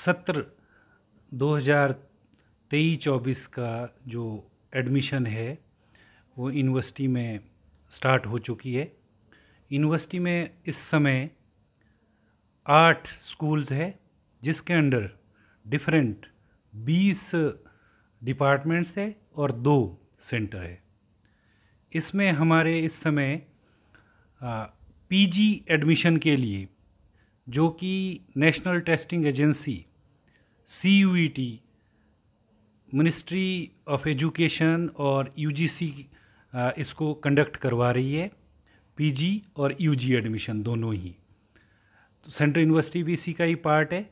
सत्र 2023-24 का जो एडमिशन है वो यूनिवर्सिटी में स्टार्ट हो चुकी है यूनिवर्सिटी में इस समय आठ स्कूल्स है जिसके अंडर डिफरेंट बीस डिपार्टमेंट्स है और दो सेंटर है इसमें हमारे इस समय पीजी एडमिशन के लिए जो कि national testing agency C U E T ministry of education और यू जी सी इसको कंडक्ट करवा रही है पी जी और यू जी एडमिशन दोनों ही तो सेंट्रल यूनिवर्सिटी भी इसी का ही पार्ट है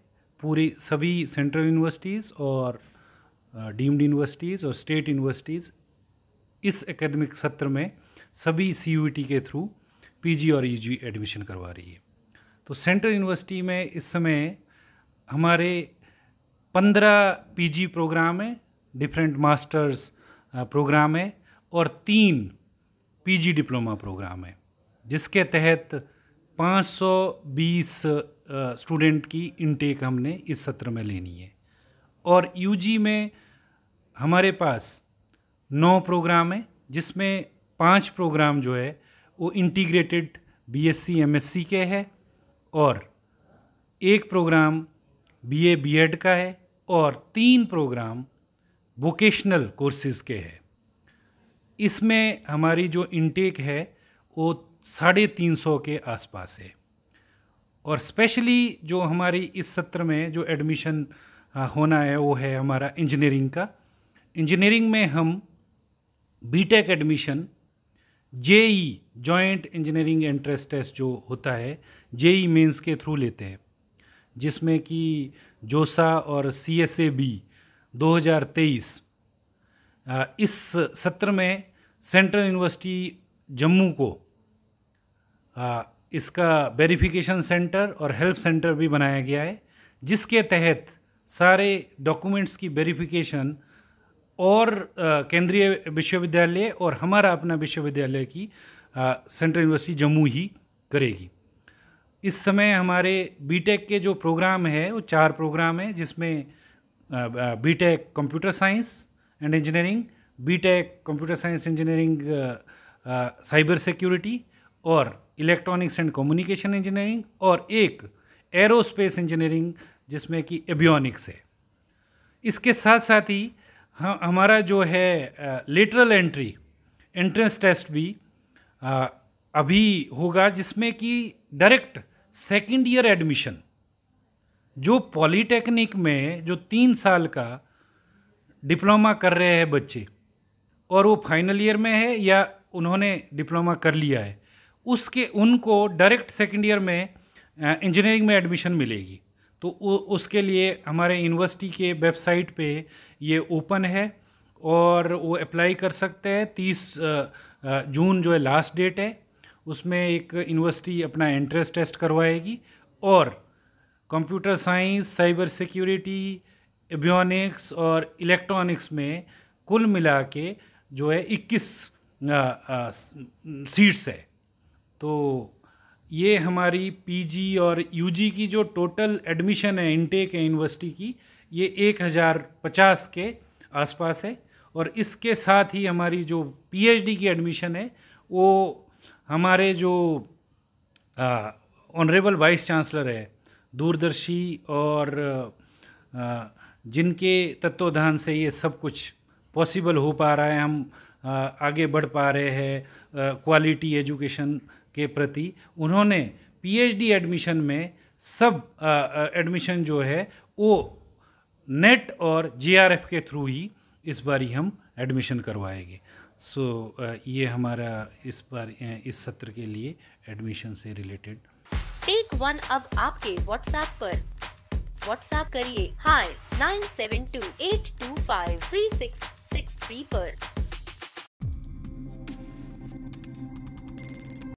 पूरी सभी सेंट्रल यूनिवर्सिटीज़ और डीम्ड uh, यूनिवर्सिटीज़ और स्टेट यूनिवर्सिटीज़ इस एकेडमिक सत्र में सभी सी यू टी के थ्रू पीजी और यूजी एडमिशन करवा रही है तो सेंट्रल यूनिवर्सिटी में इस समय हमारे पंद्रह पीजी प्रोग्राम है डिफरेंट मास्टर्स प्रोग्राम है और तीन पीजी डिप्लोमा प्रोग्राम है जिसके तहत 520 स्टूडेंट की इनटेक हमने इस सत्र में लेनी है और यूजी में हमारे पास नौ प्रोग्राम है जिसमें पांच प्रोग्राम जो है वो इंटीग्रेटेड बीएससी एमएससी के है और एक प्रोग्राम बीए बीएड का है और तीन प्रोग्राम वोकेशनल कोर्सेज़ के हैं इसमें हमारी जो इनटेक है वो साढ़े तीन सौ के आसपास है और स्पेशली जो हमारी इस सत्र में जो एडमिशन होना है वो है हमारा इंजीनियरिंग का इंजीनियरिंग में हम B Tech admission JEE joint engineering entrance test जो होता है जेई मेंस e के थ्रू लेते हैं जिसमें कि जोसा और सी एस ए बी दो हजार तेईस इस सत्र में सेंट्रल यूनिवर्सिटी जम्मू को इसका वेरिफिकेशन सेंटर और हेल्प सेंटर भी बनाया गया है जिसके तहत सारे डॉक्यूमेंट्स की वेरिफिकेशन और केंद्रीय विश्वविद्यालय और हमारा अपना विश्वविद्यालय की सेंट्रल यूनिवर्सिटी जम्मू ही करेगी इस समय हमारे बीटेक के जो प्रोग्राम है वो चार प्रोग्राम है जिसमें B Tech computer science and engineering B Tech computer science engineering cyber security और इलेक्ट्रॉनिक्स एंड कम्युनिकेशन इंजीनियरिंग और एक एरोस्पेस इंजीनियरिंग जिसमें कि एबियोनिक्स है इसके साथ साथ ही हमारा जो है लेटरल एंट्री एंट्रेंस टेस्ट भी आ, अभी होगा जिसमें कि डायरेक्ट सेकंड ईयर एडमिशन जो पॉलीटेक्निक में जो तीन साल का डिप्लोमा कर रहे हैं बच्चे और वो फाइनल ईयर में है या उन्होंने डिप्लोमा कर लिया है उसके उनको डायरेक्ट सेकेंड ईयर में इंजीनियरिंग में एडमिशन मिलेगी तो उसके लिए हमारे यूनिवर्सिटी के वेबसाइट पे ये ओपन है और वो अप्लाई कर सकते हैं तीस जून जो है लास्ट डेट है उसमें एक यूनिवर्सिटी अपना एंट्रेंस टेस्ट करवाएगी और computer science cyber security avionics और इलेक्ट्रॉनिक्स में कुल मिला के जो है 21 सीट्स है तो ये हमारी पीजी और यूजी की जो टोटल एडमिशन है इनटेक है यूनिवर्सिटी की ये एक हज़ार पचास के आसपास है और इसके साथ ही हमारी जो पीएचडी की एडमिशन है वो हमारे जो ऑनरेबल वाइस चांसलर है दूरदर्शी और आ, जिनके तत्वाधान से ये सब कुछ पॉसिबल हो पा रहा है हम आ, आगे बढ़ पा रहे हैं क्वालिटी एजुकेशन के प्रति उन्होंने पीएचडी एडमिशन में सब एडमिशन जो है वो नेट और जीआरएफ के थ्रू ही इस बारी हम एडमिशन करवाएंगे सो so, uh, ये हमारा इस बार इस सत्र के लिए एडमिशन से रिलेटेड टेक वन अब आपके व्हाट्सएप पर व्हाट्सएप करिए hi nine seven two eight two five three six six three पर